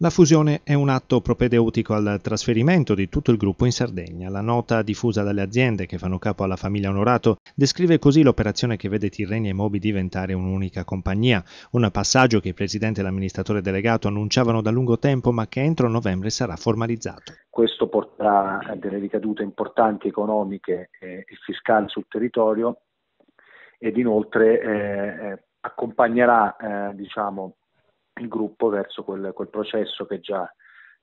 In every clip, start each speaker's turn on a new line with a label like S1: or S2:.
S1: La fusione è un atto propedeutico al trasferimento di tutto il gruppo in Sardegna. La nota diffusa dalle aziende che fanno capo alla famiglia Onorato descrive così l'operazione che vede Tirrenia e Mobi diventare un'unica compagnia, un passaggio che il presidente e l'amministratore delegato annunciavano da lungo tempo ma che entro novembre sarà formalizzato.
S2: Questo porterà a delle ricadute importanti economiche e fiscali sul territorio ed inoltre eh, eh accompagnerà eh, diciamo, il gruppo verso quel, quel processo che è già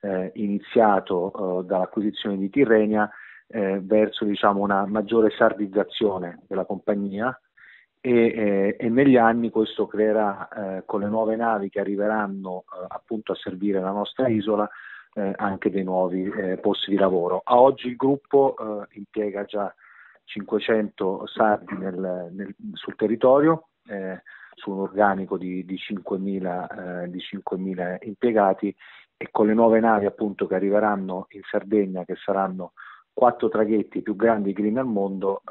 S2: eh, iniziato eh, dall'acquisizione di Tirrenia eh, verso diciamo, una maggiore sardizzazione della compagnia e, eh, e negli anni questo creerà eh, con le nuove navi che arriveranno eh, appunto a servire la nostra isola anche dei nuovi posti di lavoro. A oggi il gruppo impiega già 500 sardi nel, nel, sul territorio eh, su un organico di, di 5.000, eh, di 5.000 impiegati e con le nuove navi appunto che arriveranno in Sardegna, che saranno quattro traghetti più grandi green al mondo,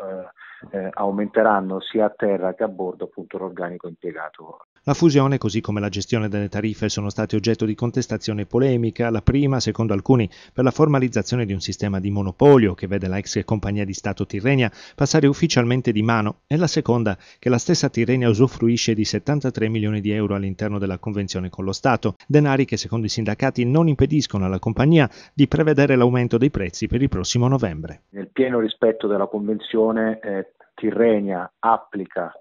S2: eh, eh, aumenteranno sia a terra che a bordo appunto l'organico impiegato
S1: la fusione, così come la gestione delle tariffe, sono stati oggetto di contestazione polemica, la prima, secondo alcuni, per la formalizzazione di un sistema di monopolio che vede la ex compagnia di Stato Tirrenia passare ufficialmente di mano, e la seconda, che la stessa Tirrenia usufruisce di 73 milioni di euro all'interno della convenzione con lo Stato, denari che secondo i sindacati non impediscono alla compagnia di prevedere l'aumento dei prezzi per il prossimo novembre.
S2: Nel pieno rispetto della convenzione, eh, Tirrenia applica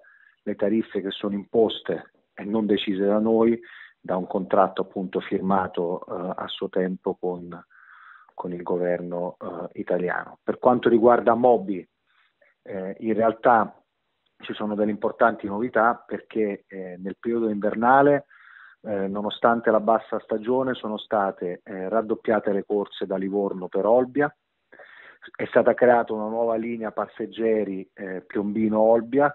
S2: le tariffe che sono imposte e non decise da noi, da un contratto appunto firmato eh, a suo tempo con, con il governo eh, italiano. Per quanto riguarda Mobi, eh, in realtà ci sono delle importanti novità perché eh, nel periodo invernale, eh, nonostante la bassa stagione, sono state eh, raddoppiate le corse da Livorno per Olbia, è stata creata una nuova linea passeggeri Piombino-Olbia,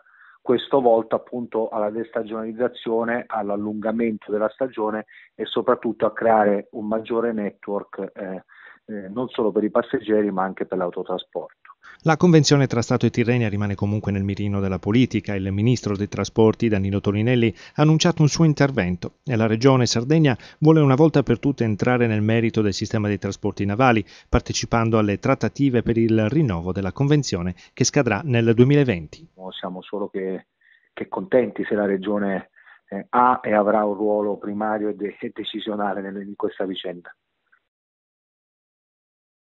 S2: questo volta appunto alla destagionalizzazione, all'allungamento della stagione e soprattutto a creare un maggiore network eh, eh, non solo per i passeggeri ma anche per l'autotrasporto.
S1: La convenzione tra Stato e Tirrenia rimane comunque nel mirino della politica. Il ministro dei trasporti Danilo Toninelli ha annunciato un suo intervento e la regione Sardegna vuole una volta per tutte entrare nel merito del sistema dei trasporti navali, partecipando alle trattative per il rinnovo della convenzione che scadrà nel 2020
S2: siamo, solo che, che, contenti se la Regione eh, ha e avrà un ruolo primario e, de- e decisionale in questa vicenda.